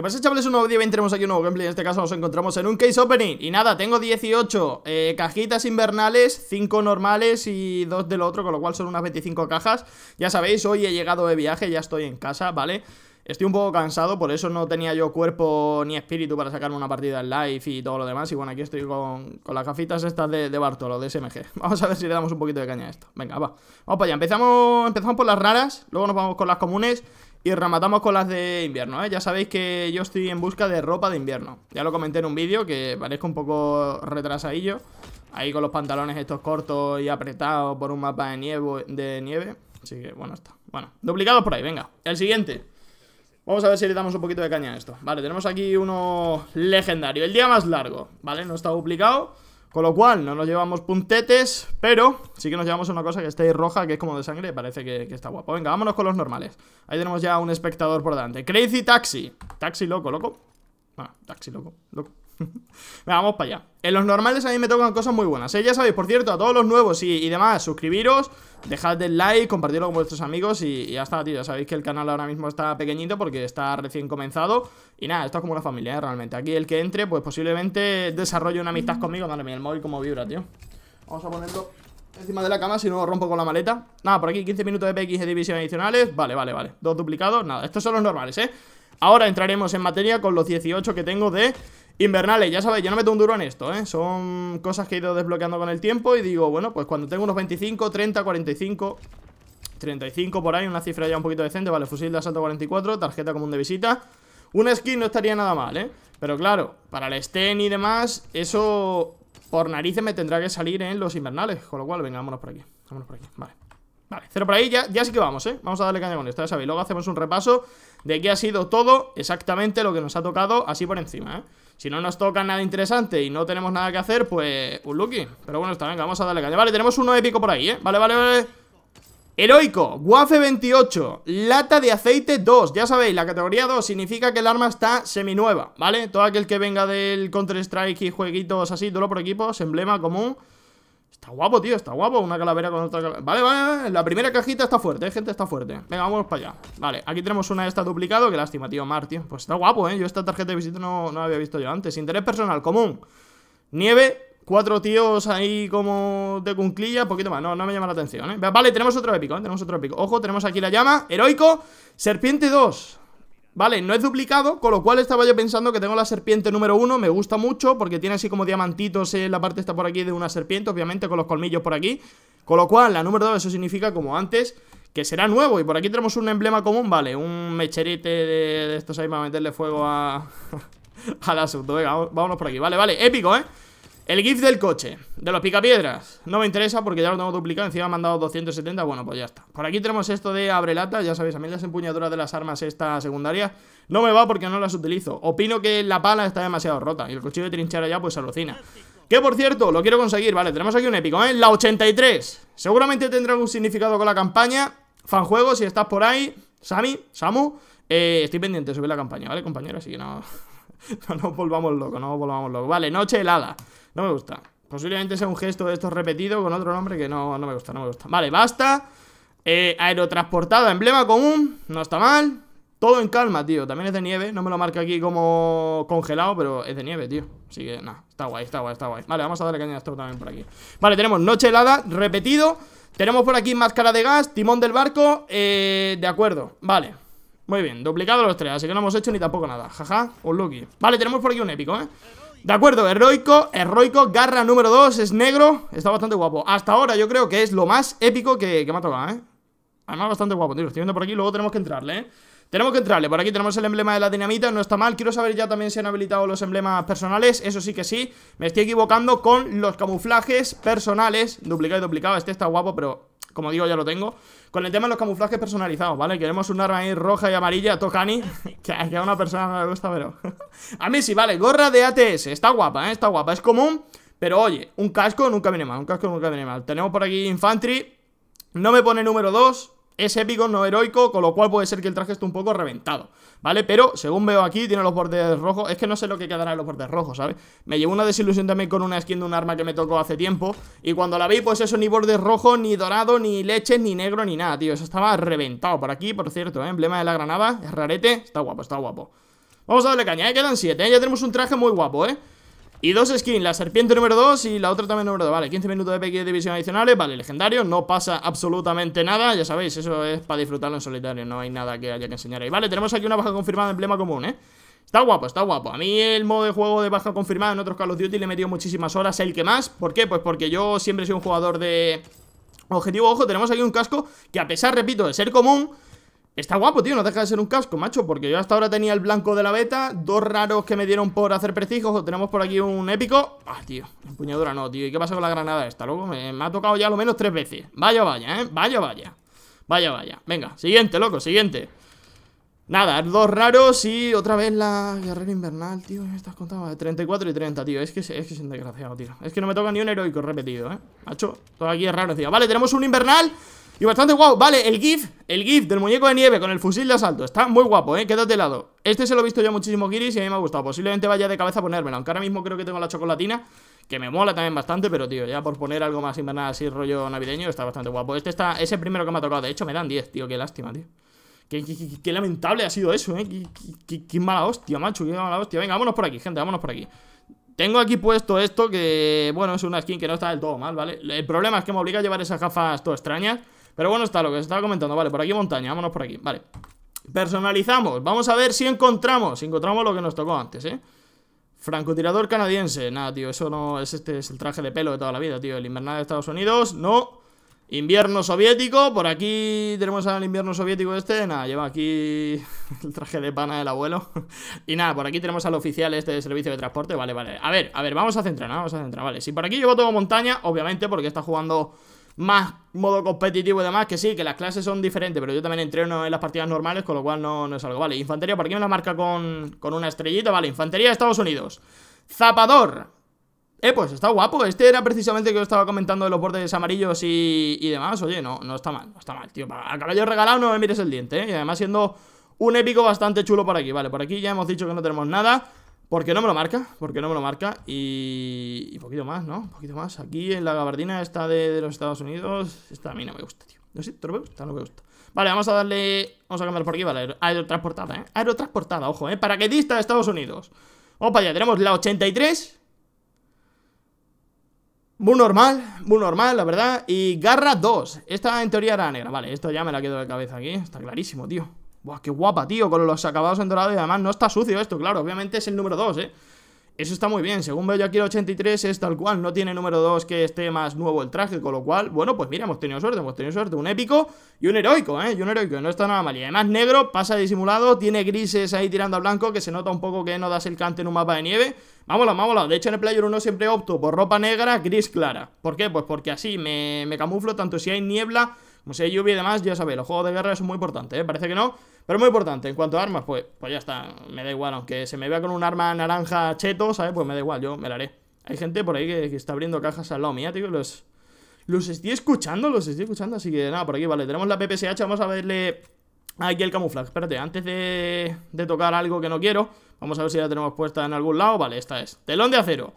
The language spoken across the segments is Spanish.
¿Qué pasa chavales? Un nuevo día, bien aquí un nuevo gameplay En este caso nos encontramos en un case opening Y nada, tengo 18 eh, cajitas invernales 5 normales y 2 del otro Con lo cual son unas 25 cajas Ya sabéis, hoy he llegado de viaje, ya estoy en casa, ¿vale? Estoy un poco cansado, por eso no tenía yo cuerpo ni espíritu para sacarme una partida en live y todo lo demás. Y bueno, aquí estoy con, las gafitas estas de, de, Bartolo, de SMG. Vamos a ver si le damos un poquito de caña a esto. Venga, va. Vamos para allá. Empezamos, empezamos por las raras, luego nos vamos con las comunes y rematamos con las de invierno, ¿eh? Ya sabéis que yo estoy en busca de ropa de invierno Ya lo comenté en un vídeo que parezco un poco retrasadillo Ahí con los pantalones estos cortos y apretados por un mapa de nieve, de nieve. Así que bueno, está Bueno, duplicados por ahí, venga El siguiente Vamos a ver si le damos un poquito de caña a esto Vale, tenemos aquí uno legendario El día más largo, ¿vale? No está duplicado con lo cual, no nos llevamos puntetes, pero sí que nos llevamos una cosa que está roja, que es como de sangre, parece que, que está guapo. Venga, vámonos con los normales. Ahí tenemos ya un espectador por delante. Crazy Taxi. Taxi loco, loco. Ah, taxi loco, loco. Vamos para allá. En los normales a mí me tocan cosas muy buenas. ¿eh? Ya sabéis, por cierto, a todos los nuevos y, demás, suscribiros, dejad el like, compartirlo con vuestros amigos y, ya está, tío. Ya sabéis que el canal ahora mismo está pequeñito porque está recién comenzado. Y nada, esto es como una familia, ¿eh? realmente. Aquí el que entre, pues posiblemente desarrolle una amistad conmigo. Dale, mira el móvil como vibra, tío. Vamos a ponerlo encima de la cama, si no rompo con la maleta. Nada, por aquí 15 minutos de PX de división adicionales. Vale, vale, vale. Dos duplicados, nada. Estos son los normales, ¿eh? Ahora entraremos en materia con los 18 que tengo de... Invernales, ya sabéis, yo no meto un duro en esto, ¿eh? Son cosas que he ido desbloqueando con el tiempo y digo, bueno, pues cuando tengo unos 25, 30, 45... 35 por ahí, una cifra ya un poquito decente Vale, fusil de asalto 44, tarjeta común de visita Una skin no estaría nada mal, ¿eh? Pero claro, para el Sten y demás Eso por narices me tendrá que salir en los invernales Con lo cual, venga, vámonos por aquí Vámonos por aquí, vale Vale, cero por ahí, ya, ya sí que vamos, ¿eh? Vamos a darle caña con esto, ya sabéis Luego hacemos un repaso de qué ha sido todo Exactamente lo que nos ha tocado así por encima, ¿eh? Si no nos toca nada interesante y no tenemos nada que hacer, pues un pues, lucky. Pero bueno, está, venga, vamos a darle caña. Vale, tenemos uno épico por ahí, ¿eh? Vale, vale, vale. Heroico, Guafe 28, lata de aceite 2 Ya sabéis, la categoría 2 significa que el arma está seminueva, ¿vale? Todo aquel que venga del Counter-Strike y jueguitos así, duelo por equipos, emblema común Está guapo, tío, está guapo Una calavera con otra calavera Vale, vale, la primera cajita está fuerte, gente, está fuerte Venga, vamos para allá Vale, aquí tenemos una de esta duplicado Qué lástima, tío, Mar, tío Pues está guapo, ¿eh? Yo esta tarjeta de visita no, no la había visto yo antes Interés personal, común Nieve, cuatro tíos ahí como de cunclilla, poquito más, no, no me llama la atención, ¿eh? Vale, tenemos otro épico, eh, tenemos otro épico. Ojo, tenemos aquí la llama, heroico, serpiente 2. Vale, no es duplicado, con lo cual estaba yo pensando que tengo la serpiente número uno, me gusta mucho porque tiene así como diamantitos en la parte está por aquí de una serpiente, obviamente con los colmillos por aquí. Con lo cual, la número 2 eso significa como antes que será nuevo y por aquí tenemos un emblema común, vale, un mecherete de, estos ahí para meterle fuego a al asunto. Venga, vámonos por aquí. Vale, vale, épico, ¿eh? El GIF del coche, de los picapiedras. No me interesa porque ya lo tengo duplicado. Encima me han dado 270. Bueno, pues ya está. Por aquí tenemos esto de abrelata. Ya sabéis, a mí las empuñaduras de las armas esta secundaria no me va porque no las utilizo. Opino que la pala está demasiado rota. Y el cuchillo de trinchera ya pues alucina. Que por cierto, lo quiero conseguir. Vale, tenemos aquí un épico, ¿eh? La 83. Seguramente tendrá algún significado con la campaña. Fanjuego, si estás por ahí. Sami, Samu. Eh, estoy pendiente de subir la campaña, ¿vale, compañero? Así que no, no nos volvamos locos, no nos volvamos locos. Vale, noche helada. No me gusta. Posiblemente sea un gesto de estos repetido con otro nombre que no, no me gusta, no me gusta. Vale, basta. Eh, aerotransportada, emblema común. No está mal. Todo en calma, tío. También es de nieve. No me lo marca aquí como congelado, pero es de nieve, tío. Así que, nada. Está guay, está guay, está guay. Vale, vamos a darle caña a esto también por aquí. Vale, tenemos noche helada, repetido. Tenemos por aquí máscara de gas, timón del barco. Eh, de acuerdo, vale. Muy bien, duplicado los tres, así que no hemos hecho ni tampoco nada. Jaja, un lucky. Vale, tenemos por aquí un épico, ¿eh? De acuerdo, heroico, heroico, garra número 2, es negro, está bastante guapo. Hasta ahora yo creo que es lo más épico que, que me ha tocado, ¿eh? Además, bastante guapo, tío. Estoy viendo por aquí, luego tenemos que entrarle, ¿eh? Tenemos que entrarle, por aquí tenemos el emblema de la dinamita, no está mal Quiero saber ya también si han habilitado los emblemas personales Eso sí que sí, me estoy equivocando con los camuflajes personales Duplicado y duplicado, este está guapo, pero como digo, ya lo tengo Con el tema de los camuflajes personalizados, ¿vale? Queremos un arma ahí roja y amarilla, Tocani Que a una persona no le gusta, pero... a mí sí, vale, gorra de ATS Está guapa, ¿eh? Está guapa, es común Pero oye, un casco nunca viene mal, un casco nunca viene mal Tenemos por aquí Infantry No me pone número 2 es épico, no heroico, con lo cual puede ser que el traje esté un poco reventado, ¿vale? Pero, según veo aquí, tiene los bordes rojos. Es que no sé lo que quedará en los bordes rojos, ¿sabes? Me llevo una desilusión también con una skin de un arma que me tocó hace tiempo. Y cuando la vi, pues eso, ni bordes rojos, ni dorado, ni leche, ni negro, ni nada, tío. Eso estaba reventado por aquí, por cierto, ¿eh? Emblema de la granada, es rarete. Está guapo, está guapo. Vamos a darle caña, ahí ¿eh? Quedan 7, ¿eh? Ya tenemos un traje muy guapo, ¿eh? Y dos skins, la serpiente número 2 y la otra también número 2 Vale, 15 minutos de PK división adicionales Vale, legendario, no pasa absolutamente nada Ya sabéis, eso es para disfrutarlo en solitario No hay nada que haya que enseñar ahí Vale, tenemos aquí una baja confirmada de emblema común, ¿eh? Está guapo, está guapo. A mí el modo de juego de baja confirmada en otros Call of Duty le he metido muchísimas horas, el que más. ¿Por qué? Pues porque yo siempre soy un jugador de... Objetivo, ojo, tenemos aquí un casco que a pesar, repito, de ser común, Está guapo, tío, no deja de ser un casco, macho Porque yo hasta ahora tenía el blanco de la beta Dos raros que me dieron por hacer precisos Tenemos por aquí un épico Ah, tío, empuñadura no, tío ¿Y qué pasa con la granada esta, loco? Me, ha tocado ya lo menos tres veces Vaya, vaya, eh Vaya, vaya Vaya, vaya Venga, siguiente, loco, siguiente Nada, dos raros y otra vez la guerrera invernal, tío. Me estás contando. 34 y 30, tío. Es que, es que es un desgraciado, tío. Es que no me toca ni un heroico repetido, ¿eh? Macho, todo aquí es raro, tío. Vale, tenemos un invernal. Y bastante guapo vale, el GIF, el GIF del muñeco de nieve con el fusil de asalto Está muy guapo, eh, quédate de lado Este se lo he visto yo muchísimo, Kiris, y a mí me ha gustado Posiblemente vaya de cabeza a ponérmelo, aunque ahora mismo creo que tengo la chocolatina Que me mola también bastante, pero tío, ya por poner algo más invernal así rollo navideño Está bastante guapo, este está, es el primero que me ha tocado De hecho me dan 10, tío, qué lástima, tío Qué, lamentable ha sido eso, eh qué, qué mala hostia, macho, qué mala hostia Venga, vámonos por aquí, gente, vámonos por aquí tengo aquí puesto esto que, bueno, es una skin que no está del todo mal, ¿vale? El problema es que me obliga a llevar esas gafas todo extrañas pero bueno, está lo que os estaba comentando Vale, por aquí montaña, vámonos por aquí, vale Personalizamos, vamos a ver si encontramos Si encontramos lo que nos tocó antes, eh Francotirador canadiense Nada, tío, eso no, es este es el traje de pelo de toda la vida, tío El invernal de Estados Unidos, no Invierno soviético, por aquí tenemos al invierno soviético este, nada, lleva aquí el traje de pana del abuelo. Y nada, por aquí tenemos al oficial este de servicio de transporte, vale, vale. A ver, a ver, vamos a centrar, vamos a centrar, vale. Si por aquí llevo todo montaña, obviamente, porque está jugando más modo competitivo y demás, que sí, que las clases son diferentes, pero yo también entreno en las partidas normales, con lo cual no, es algo. Vale, infantería, ¿por qué me la marca con, una estrellita? Vale, infantería de Estados Unidos. Zapador. Eh, pues está guapo. Este era precisamente que os estaba comentando de los bordes amarillos y, y demás. Oye, no, no está mal, no está mal, tío. a caballo regalado no me mires el diente, ¿eh? Y además siendo un épico bastante chulo por aquí. Vale, por aquí ya hemos dicho que no tenemos nada. Porque no me lo marca, porque no me lo marca y, y poquito más, ¿no? Un poquito más. Aquí en la gabardina esta de, los Estados Unidos, esta a mí no me gusta, tío. No sé, no me gusta, no me gusta. Vale, vamos a darle, vamos a cambiar por aquí, vale, aerotransportada, ¿eh? Aerotransportada, ojo, ¿eh? Para dista de Estados Unidos. Vamos para allá, tenemos la 83. Muy normal, muy normal, la verdad. Y Garra 2. Esta en teoría era negra, vale, esto ya me la quedo de cabeza aquí, está clarísimo, tío. Buah, qué guapa, tío, con los acabados en dorado y además no está sucio esto, claro, obviamente es el número 2, ¿eh? Eso está muy bien, según veo yo aquí el 83 es tal cual, no tiene número 2 que esté más nuevo el traje, con lo cual, bueno, pues mira, hemos tenido suerte, hemos tenido suerte, un épico y un heroico, ¿eh? Y un heroico, no está nada mal, y además negro, pasa disimulado, tiene grises ahí tirando a blanco, que se nota un poco que no das el cante en un mapa de nieve, vámonos, vámonos, de hecho en el Player 1 siempre opto por ropa negra, gris clara, ¿por qué? Pues porque así me, me camuflo tanto si hay niebla como hay lluvia y demás, ya sabéis, los juegos de guerra son muy importantes, ¿eh? Parece que no, pero muy importante. En cuanto a armas, pues, pues ya está, me da igual. Aunque se me vea con un arma naranja cheto, ¿sabes? Pues me da igual, yo me la haré. Hay gente por ahí que, está abriendo cajas al lado mía, tío, los... Los estoy escuchando, los estoy escuchando, así que nada, por aquí, vale, tenemos la PPSH, vamos a verle aquí el camuflaje, espérate, antes de, de tocar algo que no quiero, vamos a ver si la tenemos puesta en algún lado, vale, esta es, telón de acero,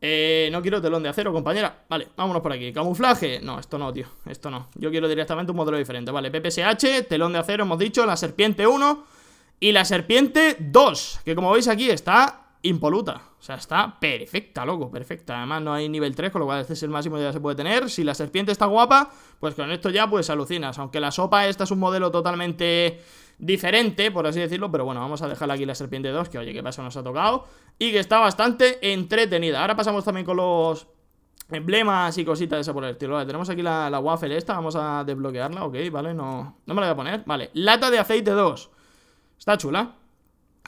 eh, no quiero telón de acero, compañera Vale, vámonos por aquí, camuflaje No, esto no, tío, esto no Yo quiero directamente un modelo diferente Vale, PPSH, telón de acero, hemos dicho La serpiente 1 y la serpiente 2 Que como veis aquí está impoluta. O sea, está perfecta, loco, perfecta. Además, no hay nivel 3, con lo cual este es el máximo que ya se puede tener. Si la serpiente está guapa, pues con esto ya pues alucinas. Aunque la sopa esta es un modelo totalmente diferente, por así decirlo. Pero bueno, vamos a dejar aquí la serpiente 2, que oye, qué pasa, nos ha tocado. Y que está bastante entretenida. Ahora pasamos también con los emblemas y cositas De esa por el estilo. tenemos aquí la, waffle esta, vamos a desbloquearla, ok, vale, no, no me la voy a poner. Vale, lata de aceite 2. Está chula.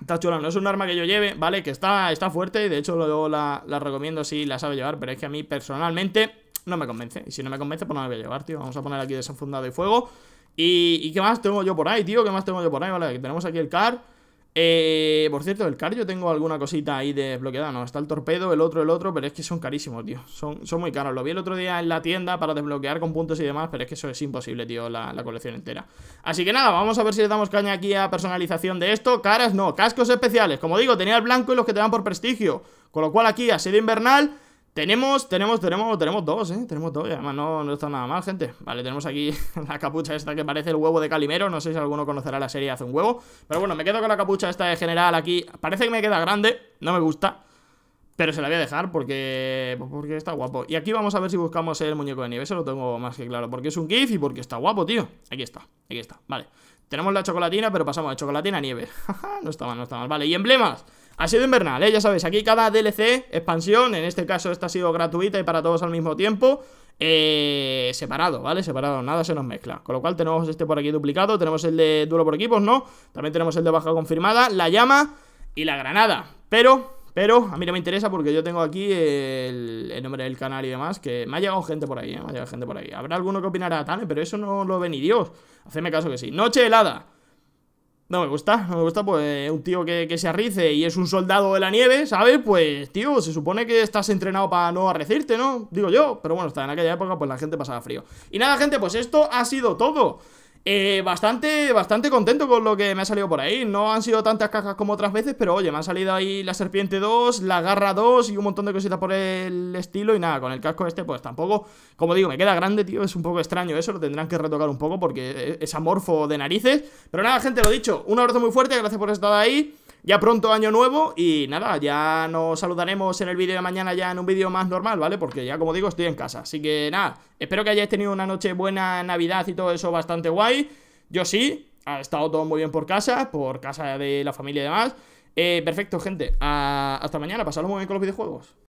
Está chula, no es un arma que yo lleve, ¿vale? Que está, está fuerte, de hecho luego la, recomiendo si la sabe llevar Pero es que a mí personalmente no me convence Y si no me convence, pues no la voy a llevar, tío Vamos a poner aquí desenfundado de fuego ¿Y, ¿Y qué más tengo yo por ahí, tío? ¿Qué más tengo yo por ahí? Vale, tenemos aquí el car eh, por cierto, el CAR yo tengo alguna cosita ahí desbloqueada. No, está el torpedo, el otro, el otro, pero es que son carísimos, tío. Son, son muy caros. Lo vi el otro día en la tienda para desbloquear con puntos y demás, pero es que eso es imposible, tío, la, la colección entera. Así que nada, vamos a ver si le damos caña aquí a personalización de esto. Caras no, cascos especiales. Como digo, tenía el blanco y los que te dan por prestigio. Con lo cual aquí, sido invernal... Tenemos, tenemos, tenemos, tenemos dos, ¿eh? Tenemos dos, y además no, está nada mal, gente Vale, tenemos aquí la capucha esta que parece el huevo de Calimero No sé si alguno conocerá la serie Hace un huevo Pero bueno, me quedo con la capucha esta de general aquí Parece que me queda grande, no me gusta Pero se la voy a dejar porque, porque está guapo Y aquí vamos a ver si buscamos el muñeco de nieve Eso lo tengo más que claro Porque es un gif y porque está guapo, tío Aquí está, aquí está, vale Tenemos la chocolatina, pero pasamos de chocolatina a nieve No está mal, no está mal Vale, y emblemas ha sido invernal, ¿eh? ya sabéis, aquí cada DLC, expansión, en este caso esta ha sido gratuita y para todos al mismo tiempo, eh, separado, ¿vale? Separado, nada se nos mezcla. Con lo cual tenemos este por aquí duplicado, tenemos el de duelo por equipos, ¿no? También tenemos el de baja confirmada, la llama y la granada. Pero, pero, a mí no me interesa porque yo tengo aquí el, nombre del canal y demás, que me ha llegado gente por ahí, ¿eh? Me ha llegado gente por ahí. Habrá alguno que opinará, Tane, pero eso no lo ve ni Dios. Hacedme caso que sí. Noche helada. No me gusta, no me gusta, pues, un tío que, que se arrice y es un soldado de la nieve, ¿sabes? Pues, tío, se supone que estás entrenado para no arrecirte, ¿no? Digo yo, pero bueno, está en aquella época, pues la gente pasaba frío. Y nada, gente, pues esto ha sido todo. Eh, bastante, bastante contento con lo que me ha salido por ahí. No han sido tantas cajas como otras veces, pero oye, me han salido ahí la serpiente 2, la garra 2 y un montón de cositas por el estilo. Y nada, con el casco este, pues tampoco, como digo, me queda grande, tío. Es un poco extraño eso, lo tendrán que retocar un poco porque es amorfo de narices. Pero nada, gente, lo dicho, un abrazo muy fuerte, gracias por estar ahí. Ya pronto año nuevo y nada, ya nos saludaremos en el vídeo de mañana ya en un vídeo más normal, ¿vale? Porque ya como digo estoy en casa, así que nada, espero que hayáis tenido una noche buena, Navidad y todo eso bastante guay, yo sí, ha estado todo muy bien por casa, por casa de la familia y demás. Eh, perfecto, gente, ah, hasta mañana, pasadlo muy bien con los videojuegos.